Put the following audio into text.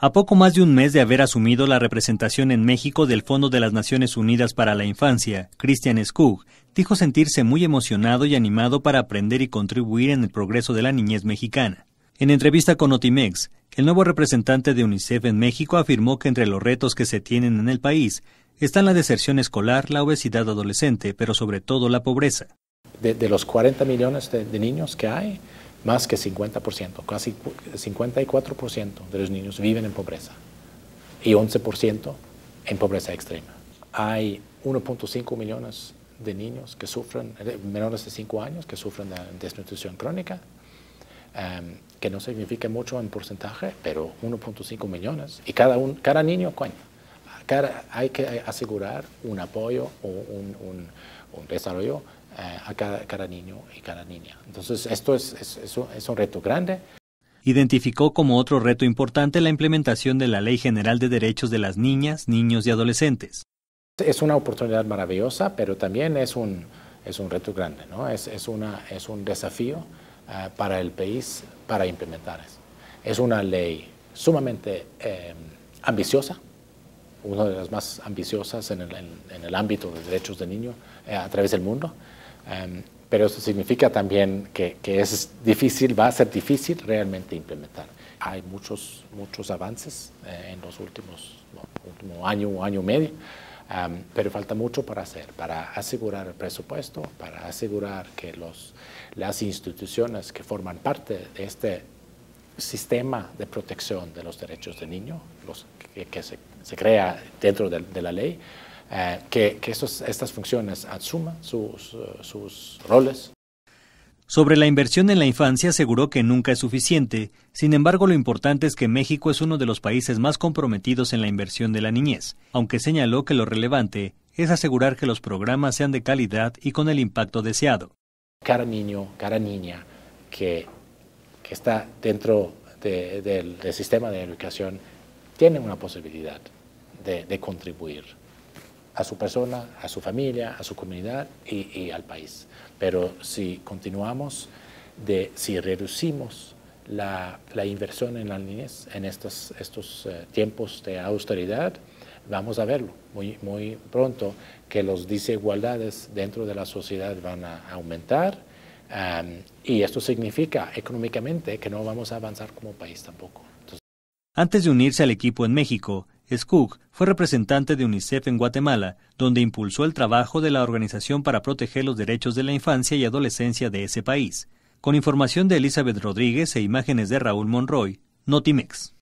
A poco más de un mes de haber asumido la representación en México del Fondo de las Naciones Unidas para la Infancia, Christian Skug dijo sentirse muy emocionado y animado para aprender y contribuir en el progreso de la niñez mexicana. En entrevista con Otimex, el nuevo representante de UNICEF en México afirmó que entre los retos que se tienen en el país están la deserción escolar, la obesidad adolescente, pero sobre todo la pobreza. De, los 40 millones de niños que hay, más que 50%, casi 54% de los niños viven en pobreza y 11% en pobreza extrema. Hay 1.5 millones de niños que sufren, eh, menores de 5 años, que sufren de desnutrición crónica, em, que no significa mucho en porcentaje, pero 1.5 millones. Y cada, un, cada niño cuenta. Cada, hay que asegurar un apoyo o un, un, un desarrollo eh, a cada, niño y cada niña. Entonces, esto es, es, un reto grande. Identificó como otro reto importante la implementación de la Ley General de Derechos de las Niñas, Niños y Adolescentes. Es una oportunidad maravillosa, pero también es un, es un reto grande, ¿no? es, una, es un desafío eh, para el país para implementar eso. Es una ley sumamente eh, ambiciosa, una de las más ambiciosas en el, ámbito de derechos de niño eh, a través del mundo. Em, pero eso significa también que, es difícil, va a ser difícil realmente implementar. Hay muchos, muchos avances eh, en los últimos año o año y medio, em, pero falta mucho para hacer, para asegurar el presupuesto, para asegurar que los, las instituciones que forman parte de este sistema de protección de los derechos del niño, que, se, crea dentro de, la ley, eh, que, estas funciones asuman sus, sus roles. Sobre la inversión en la infancia aseguró que nunca es suficiente, sin embargo lo importante es que México es uno de los países más comprometidos en la inversión de la niñez, aunque señaló que lo relevante es asegurar que los programas sean de calidad y con el impacto deseado. Cada niño, cada niña que que está dentro del, sistema de educación tiene una posibilidad de, contribuir a su persona, a su familia, a su comunidad y, al país. Pero si continuamos, de, si reducimos la, inversión en la niñez en estos, eh, tiempos de austeridad, vamos a verlo muy, muy pronto, que las desigualdades dentro de la sociedad van a aumentar y esto significa económicamente que no vamos a avanzar como país tampoco. Antes de unirse al equipo en México, Scook fue representante de UNICEF en Guatemala, donde impulsó el trabajo de la organización para proteger los derechos de la infancia y adolescencia de ese país. Con información de Elizabeth Rodríguez e imágenes de Raúl Monroy, Notimex.